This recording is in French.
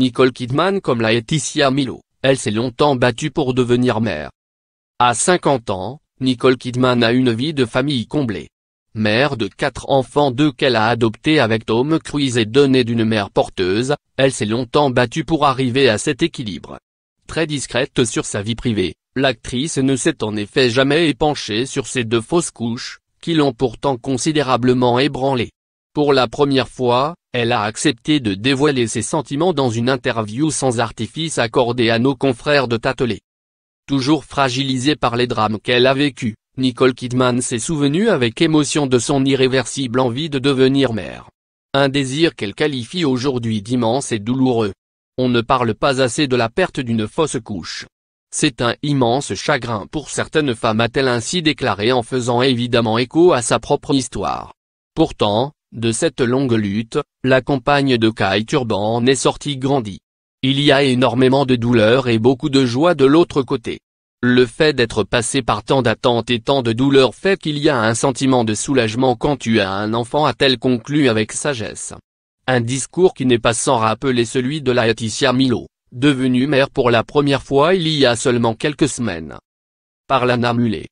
Nicole Kidman comme la Laetitia Milo, elle s'est longtemps battue pour devenir mère. À 50 ans, Nicole Kidman a une vie de famille comblée. Mère de quatre enfants deux qu'elle a adoptés avec Tom Cruise et donnée d'une mère porteuse, elle s'est longtemps battue pour arriver à cet équilibre. Très discrète sur sa vie privée, l'actrice ne s'est en effet jamais épanchée sur ses deux fausses couches, qui l'ont pourtant considérablement ébranlée. Pour la première fois, elle a accepté de dévoiler ses sentiments dans une interview sans artifice accordée à nos confrères de Tatelé. Toujours fragilisée par les drames qu'elle a vécus, Nicole Kidman s'est souvenue avec émotion de son irréversible envie de devenir mère. Un désir qu'elle qualifie aujourd'hui d'immense et douloureux. On ne parle pas assez de la perte d'une fausse couche. C'est un immense chagrin pour certaines femmes a-t-elle ainsi déclaré en faisant évidemment écho à sa propre histoire. Pourtant, de cette longue lutte, la compagne de Kai Turban en est sortie grandie. Il y a énormément de douleur et beaucoup de joie de l'autre côté. Le fait d'être passé par tant d'attentes et tant de douleurs fait qu'il y a un sentiment de soulagement quand tu as un enfant a-t-elle conclu avec sagesse. Un discours qui n'est pas sans rappeler celui de Laetitia Milo, devenue mère pour la première fois il y a seulement quelques semaines. Par l'anamulé.